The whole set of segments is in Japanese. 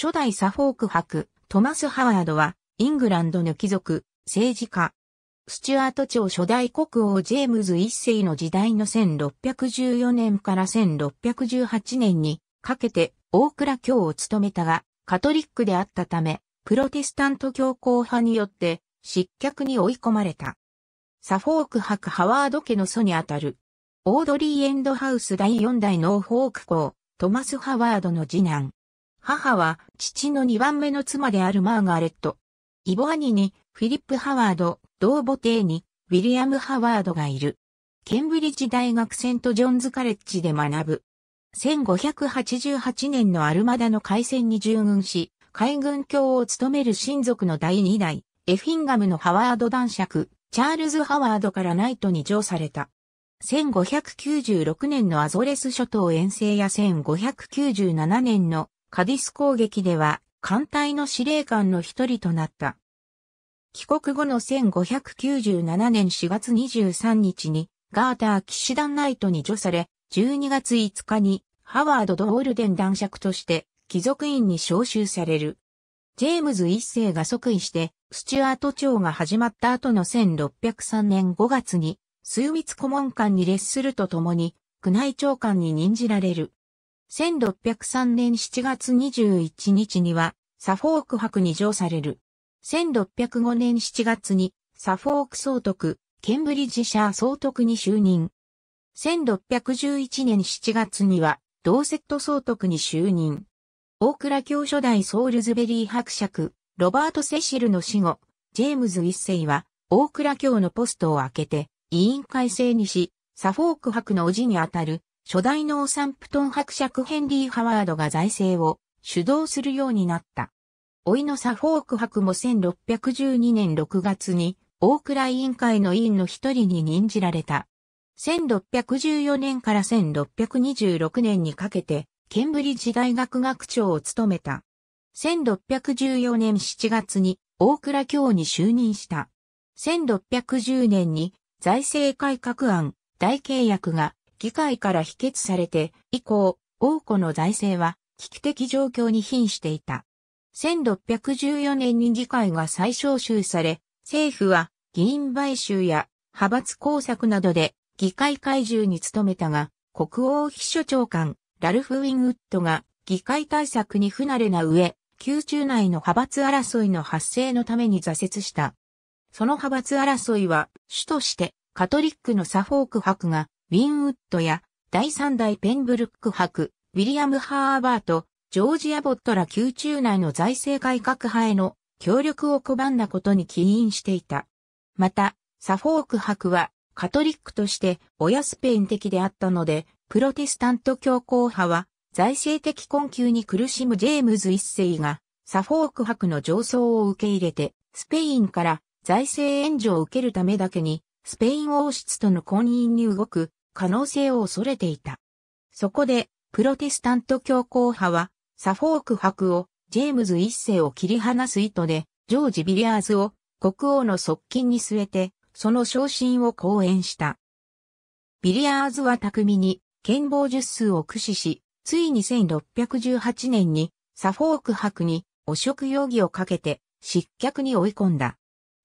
初代サフォーク伯、トマス・ハワードは、イングランドの貴族、政治家。スチュアート朝初代国王ジェームズ一世の時代の1614年から1618年にかけて大倉教を務めたが、カトリックであったため、プロテスタント教皇派によって失脚に追い込まれた。サフォーク伯ハワード家の祖にあたる。オードリー・エンドハウス第4代ノーフォーク公、トマス・ハワードの次男。母は父の2番目の妻であるマーガレット。イボアニにフィリップ・ハワード、同母帝にウィリアム・ハワードがいる。ケンブリッジ大学セントジョンズカレッジで学ぶ。1588年のアルマダの海戦に従軍し、海軍卿を務める親族の第二代、エフィンガムのハワード男爵、チャールズ・ハワードからナイトに上された。1596年のアゾレス諸島遠征や1597年のカディス攻撃では艦隊の司令官の一人となった。帰国後の1597年4月23日にガーター騎士団ナイトに除され、12月5日にハワード・ド・オールデン男爵として貴族院に召集される。ジェームズ一世が即位して、スチュアート朝が始まった後の1603年5月に、枢密顧問官に列するとともに、宮内長官に任じられる。1603年7月21日には、サフォーク博に上される。1605年7月に、サフォーク総督、ケンブリッジシャー総督に就任。1611年7月には、ドーセット総督に就任。大倉教初代ソールズベリー伯爵、ロバート・セシルの死後、ジェームズ一世は、大倉教のポストを開けて、委員会制にし、サフォーク博の叔父にあたる、初代のオサンプトン伯爵ヘンリー・ハワードが財政を主導するようになった。老いのサフォーク伯も1612年6月に、大倉委員会の委員の一人に任じられた。1614年から1626年にかけて、ケンブリッジ大学学長を務めた。1614年7月に大倉教に就任した。1610年に財政改革案大契約が議会から否決されて、以降、王庫の財政は危機的状況に瀕していた。1614年に議会が再招集され、政府は議員買収や派閥工作などで議会怪獣に努めたが、国王秘書長官、ラルフ・ウィンウッドが議会対策に不慣れな上、宮中内の派閥争いの発生のために挫折した。その派閥争いは、主として、カトリックのサフォーク博がウィンウッドや第三代ペンブルック博、ウィリアム・ハーバート、ジョージ・アボットら宮中内の財政改革派への協力を拒んだことに起因していた。また、サフォーク博はカトリックとして親スペイン的であったので、プロテスタント教皇派は財政的困窮に苦しむジェームズ一世がサフォーク博の上層を受け入れて、スペインから財政援助を受けるためだけに、スペイン王室との婚姻に動く可能性を恐れていた。そこで、プロテスタント教皇派は、サフォーク伯を、ジェームズ一世を切り離す意図で、ジョージ・ビリアーズを国王の側近に据えて、その昇進を講演した。ビリアーズは巧みに、剣謀術数を駆使し、ついに1618年に、サフォーク伯に汚職容疑をかけて、失脚に追い込んだ。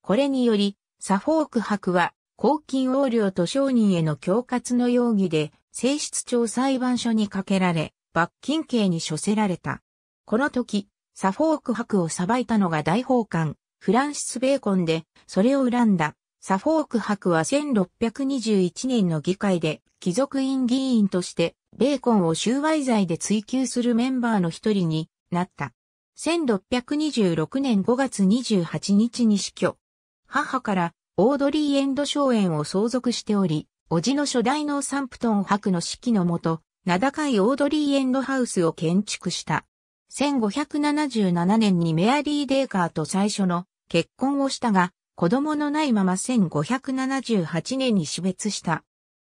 これにより、サフォーク伯は公金横領と商人への恐喝の容疑で、性質庁裁判所にかけられ、罰金刑に処せられた。この時、サフォーク博を裁いたのが大法官、フランシス・ベーコンで、それを恨んだ。サフォーク博は1621年の議会で、貴族院議員として、ベーコンを収賄罪で追及するメンバーの一人になった。1626年5月28日に死去。母からオードリー・エンド・ショーエンを相続しており、叔父の初代のサンプトン博の指揮のもと、名高いオードリー・エンドハウスを建築した。1577年にメアリー・デーカーと最初の結婚をしたが、子供のないまま1578年に死別した。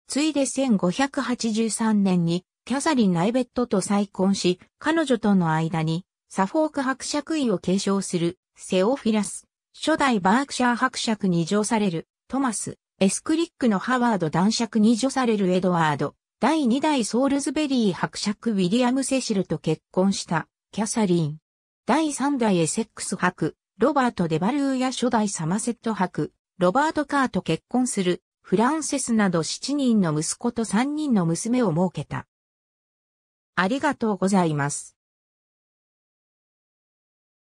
ついで1583年にキャサリン・ナイベットと再婚し、彼女との間にサフォーク伯爵位を継承するセオフィラス初代バークシャー伯爵に除される、トマス、エスクリックのハワード男爵に除されるエドワード、第2代ソールズベリー伯爵ウィリアム・セシルと結婚した、キャサリン。第3代エセックス伯、ロバート・デバルーや初代サマセット伯、ロバート・カーと結婚する、フランセスなど7人の息子と3人の娘を設けた。ありがとうございます。